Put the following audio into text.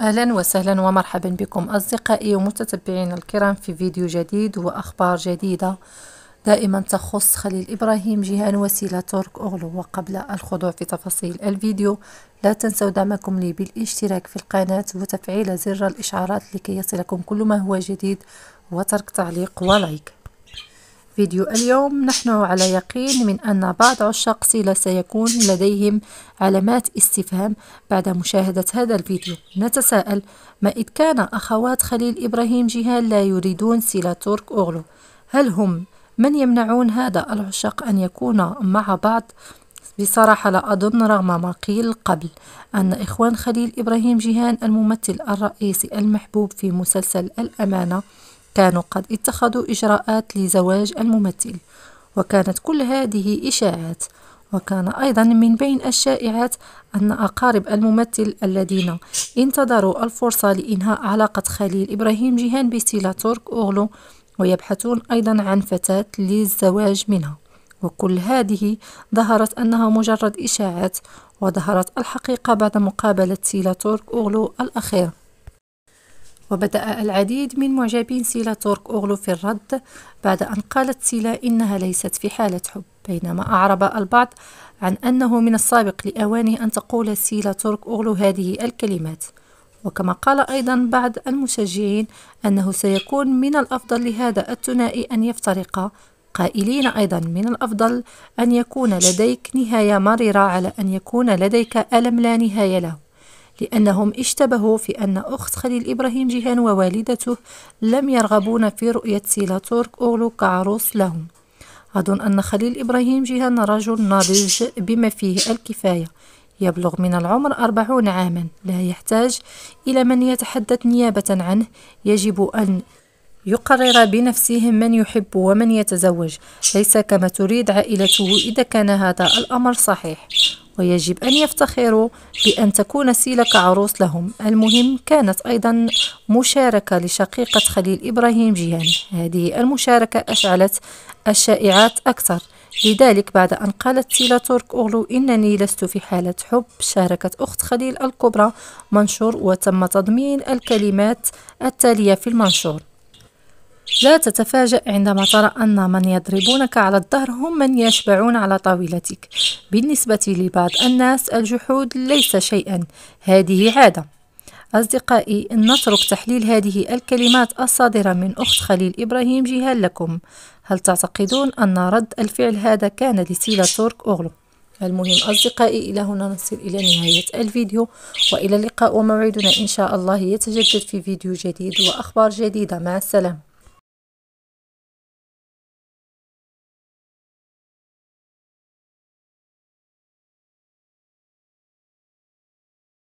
أهلا وسهلا ومرحبا بكم أصدقائي ومتتبعين الكرام في فيديو جديد وأخبار جديدة دائما تخص خليل إبراهيم جيهان وسيلة ترك أغلو وقبل الخضوع في تفاصيل الفيديو لا تنسوا دعمكم لي بالاشتراك في القناة وتفعيل زر الإشعارات لكي يصلكم كل ما هو جديد وترك تعليق ولايك فيديو اليوم نحن على يقين من أن بعض عشاق سيلا سيكون لديهم علامات استفهام بعد مشاهدة هذا الفيديو نتساءل ما إذ كان أخوات خليل إبراهيم جهان لا يريدون سيلا تورك أغلو هل هم من يمنعون هذا العشاق أن يكون مع بعض؟ بصراحة لا أظن رغم ما قيل قبل أن إخوان خليل إبراهيم جيهان الممثل الرئيسي المحبوب في مسلسل الأمانة كانوا قد اتخذوا إجراءات لزواج الممثل وكانت كل هذه إشاعات وكان أيضا من بين الشائعات أن أقارب الممثل الذين انتظروا الفرصة لإنهاء علاقة خليل إبراهيم جيهان بسيلا ترك أغلو ويبحثون أيضا عن فتاة للزواج منها وكل هذه ظهرت أنها مجرد إشاعات وظهرت الحقيقة بعد مقابلة سيلا تورك أغلو الأخيرة وبدأ العديد من معجبين سيلا تورك أغلو في الرد بعد أن قالت سيلا إنها ليست في حالة حب بينما أعرب البعض عن أنه من السابق لأوانه أن تقول سيلا تورك أغلو هذه الكلمات وكما قال أيضا بعض المشجعين أنه سيكون من الأفضل لهذا الثنائي أن يفترقا قائلين أيضا من الأفضل أن يكون لديك نهاية مريرة على أن يكون لديك ألم لا نهاية له لأنهم اشتبهوا في أن أخت خليل إبراهيم جيهان ووالدته لم يرغبون في رؤية سيلا تورك أوغلو كعروس لهم أظن أن خليل إبراهيم جيهان رجل ناضج بما فيه الكفاية يبلغ من العمر أربعون عاما لا يحتاج إلى من يتحدث نيابة عنه يجب أن يقرر بنفسه من يحب ومن يتزوج ليس كما تريد عائلته إذا كان هذا الأمر صحيح ويجب أن يفتخروا بأن تكون سيلة كعروس لهم المهم كانت أيضا مشاركة لشقيقة خليل إبراهيم جيهان هذه المشاركة أشعلت الشائعات أكثر لذلك بعد أن قالت سيلا ترك أغلو إنني لست في حالة حب شاركت أخت خليل الكبرى منشور وتم تضمين الكلمات التالية في المنشور لا تتفاجأ عندما ترى أن من يضربونك على الظهر هم من يشبعون على طاولتك بالنسبة لبعض الناس الجحود ليس شيئا هذه عادة أصدقائي نترك تحليل هذه الكلمات الصادرة من أخت خليل إبراهيم جهال لكم هل تعتقدون أن رد الفعل هذا كان لسيلة ترك أغلو المهم أصدقائي إلى هنا نصل إلى نهاية الفيديو وإلى اللقاء وموعدنا إن شاء الله يتجدد في فيديو جديد وأخبار جديدة مع السلامة